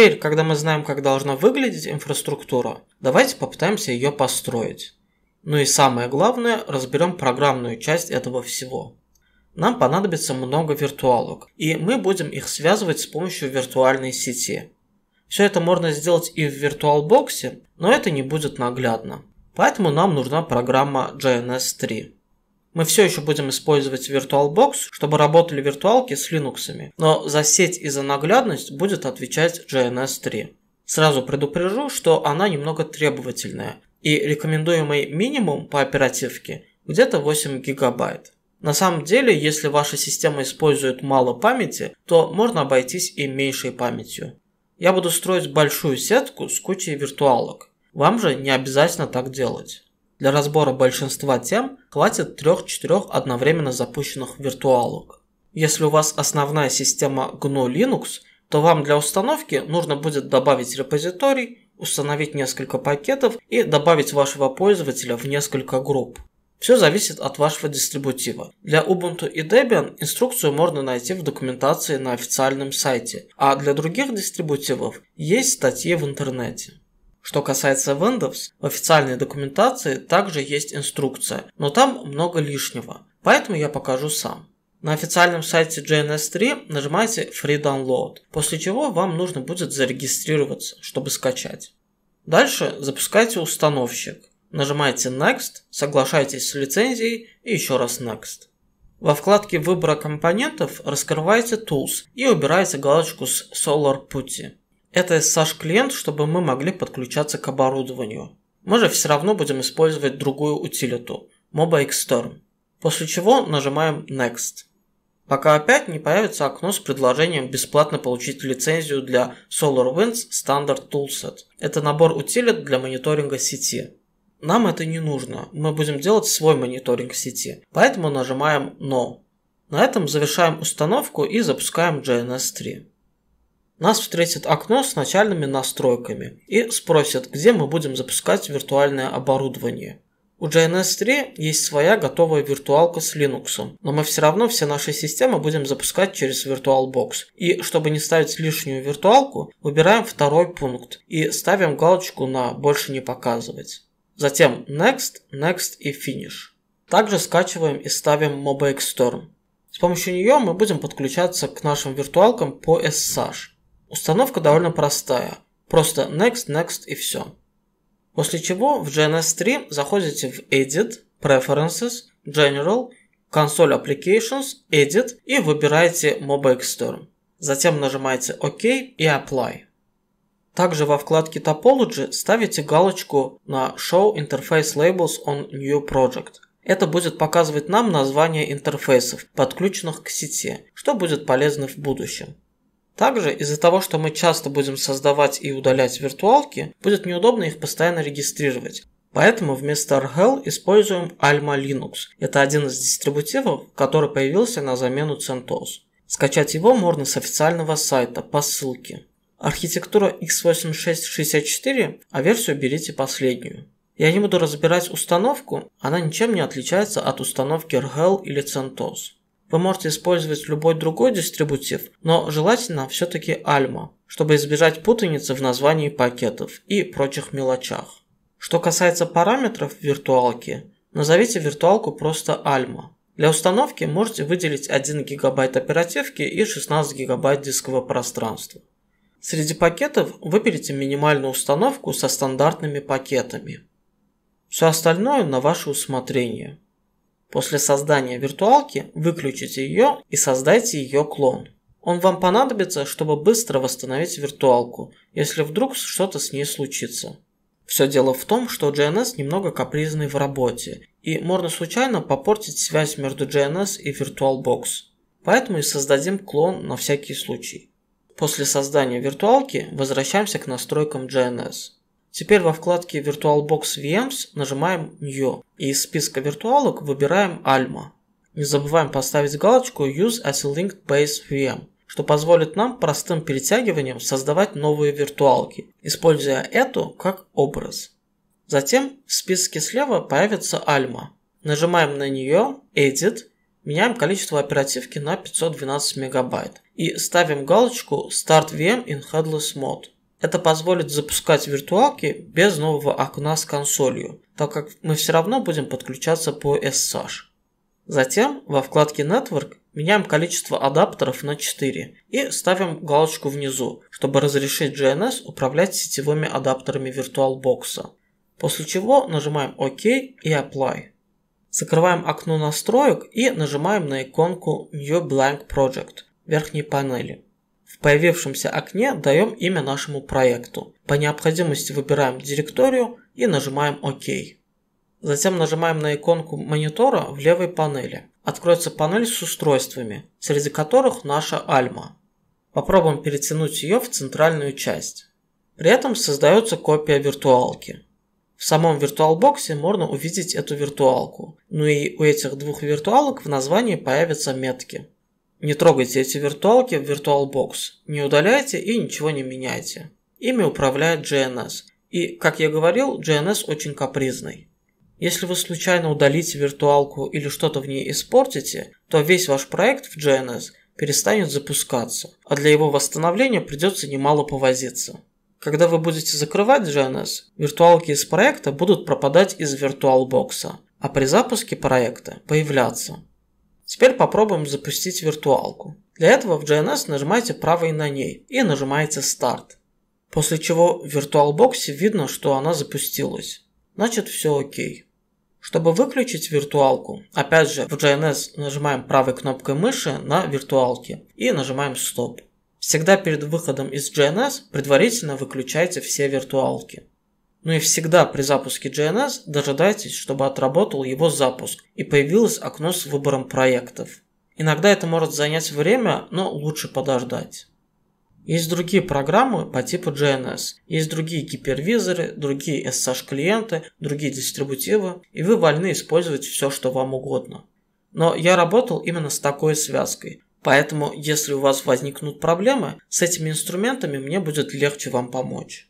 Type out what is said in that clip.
Теперь, когда мы знаем, как должна выглядеть инфраструктура, давайте попытаемся ее построить. Ну и самое главное, разберем программную часть этого всего. Нам понадобится много виртуалок, и мы будем их связывать с помощью виртуальной сети. Все это можно сделать и в виртуалбоксе, но это не будет наглядно. Поэтому нам нужна программа JNS3. Мы все еще будем использовать VirtualBox, чтобы работали виртуалки с Linux, но за сеть и за наглядность будет отвечать JNS 3. Сразу предупрежу, что она немного требовательная, и рекомендуемый минимум по оперативке где-то 8 гигабайт. На самом деле, если ваша система использует мало памяти, то можно обойтись и меньшей памятью. Я буду строить большую сетку с кучей виртуалок. Вам же не обязательно так делать. Для разбора большинства тем хватит 3-4 одновременно запущенных виртуалок. Если у вас основная система GNU Linux, то вам для установки нужно будет добавить репозиторий, установить несколько пакетов и добавить вашего пользователя в несколько групп. Все зависит от вашего дистрибутива. Для Ubuntu и Debian инструкцию можно найти в документации на официальном сайте, а для других дистрибутивов есть статьи в интернете. Что касается Windows, в официальной документации также есть инструкция, но там много лишнего, поэтому я покажу сам. На официальном сайте JNS3 нажимайте Free Download, после чего вам нужно будет зарегистрироваться, чтобы скачать. Дальше запускайте установщик. Нажимайте Next, соглашайтесь с лицензией и еще раз Next. Во вкладке выбора компонентов раскрываете Tools и убираете галочку с Solar Putty. Это SSH-клиент, чтобы мы могли подключаться к оборудованию. Мы же все равно будем использовать другую утилиту – MobaExtern. После чего нажимаем Next. Пока опять не появится окно с предложением бесплатно получить лицензию для SolarWinds Standard Toolset. Это набор утилит для мониторинга сети. Нам это не нужно, мы будем делать свой мониторинг сети, поэтому нажимаем No. На этом завершаем установку и запускаем GNS3. Нас встретит окно с начальными настройками и спросят, где мы будем запускать виртуальное оборудование. У JNS 3 есть своя готовая виртуалка с Linux, но мы все равно все наши системы будем запускать через VirtualBox. И чтобы не ставить лишнюю виртуалку, выбираем второй пункт и ставим галочку на «Больше не показывать». Затем Next, Next и Finish. Также скачиваем и ставим MobX С помощью нее мы будем подключаться к нашим виртуалкам по SSH. Установка довольно простая. Просто next, next и все. После чего в GNS3 заходите в Edit, Preferences, General, Console Applications, Edit и выбираете MobXterm. Затем нажимаете OK и Apply. Также во вкладке Topology ставите галочку на Show Interface Labels on New Project. Это будет показывать нам название интерфейсов, подключенных к сети, что будет полезно в будущем. Также из-за того, что мы часто будем создавать и удалять виртуалки, будет неудобно их постоянно регистрировать. Поэтому вместо RHEL используем Alma Linux. Это один из дистрибутивов, который появился на замену CentOS. Скачать его можно с официального сайта по ссылке. Архитектура x 86 64 а версию берите последнюю. Я не буду разбирать установку, она ничем не отличается от установки RHEL или CentOS. Вы можете использовать любой другой дистрибутив, но желательно все-таки Alma, чтобы избежать путаницы в названии пакетов и прочих мелочах. Что касается параметров виртуалки, назовите виртуалку просто Alma. Для установки можете выделить 1 ГБ оперативки и 16 ГБ дискового пространства. Среди пакетов выберите минимальную установку со стандартными пакетами. Все остальное на ваше усмотрение. После создания виртуалки выключите ее и создайте ее клон. Он вам понадобится, чтобы быстро восстановить виртуалку, если вдруг что-то с ней случится. Все дело в том, что JNS немного капризный в работе, и можно случайно попортить связь между JNS и VirtualBox. Поэтому и создадим клон на всякий случай. После создания виртуалки возвращаемся к настройкам JNS. Теперь во вкладке VirtualBox VMs нажимаем New и из списка виртуалок выбираем Alma. Не забываем поставить галочку Use as a Linked Base VM, что позволит нам простым перетягиванием создавать новые виртуалки, используя эту как образ. Затем в списке слева появится Alma. Нажимаем на нее Edit, меняем количество оперативки на 512 мегабайт и ставим галочку Start VM in Headless Mode. Это позволит запускать виртуалки без нового окна с консолью, так как мы все равно будем подключаться по SSH. Затем во вкладке Network меняем количество адаптеров на 4 и ставим галочку внизу, чтобы разрешить GNS управлять сетевыми адаптерами VirtualBox. После чего нажимаем ОК OK и Apply. Закрываем окно настроек и нажимаем на иконку New Blank Project в верхней панели. В появившемся окне даем имя нашему проекту. По необходимости выбираем директорию и нажимаем ОК. Затем нажимаем на иконку монитора в левой панели. Откроется панель с устройствами, среди которых наша Альма. Попробуем перетянуть ее в центральную часть. При этом создается копия виртуалки. В самом виртуалбоксе можно увидеть эту виртуалку. Ну и у этих двух виртуалок в названии появятся метки. Не трогайте эти виртуалки в VirtualBox, не удаляйте и ничего не меняйте. Ими управляет GNS. И, как я говорил, GNS очень капризный. Если вы случайно удалите виртуалку или что-то в ней испортите, то весь ваш проект в GNS перестанет запускаться, а для его восстановления придется немало повозиться. Когда вы будете закрывать GNS, виртуалки из проекта будут пропадать из VirtualBox, а при запуске проекта появляться – Теперь попробуем запустить виртуалку. Для этого в GNS нажимаете правой на ней и нажимаете «Старт». После чего в VirtualBox видно, что она запустилась. Значит все окей. Чтобы выключить виртуалку, опять же в GNS нажимаем правой кнопкой мыши на виртуалке и нажимаем «Стоп». Всегда перед выходом из GNS предварительно выключайте все виртуалки. Ну и всегда при запуске GNS дожидайтесь, чтобы отработал его запуск и появилось окно с выбором проектов. Иногда это может занять время, но лучше подождать. Есть другие программы по типу GNS, есть другие гипервизоры, другие SSH-клиенты, другие дистрибутивы, и вы вольны использовать все, что вам угодно. Но я работал именно с такой связкой, поэтому если у вас возникнут проблемы, с этими инструментами мне будет легче вам помочь.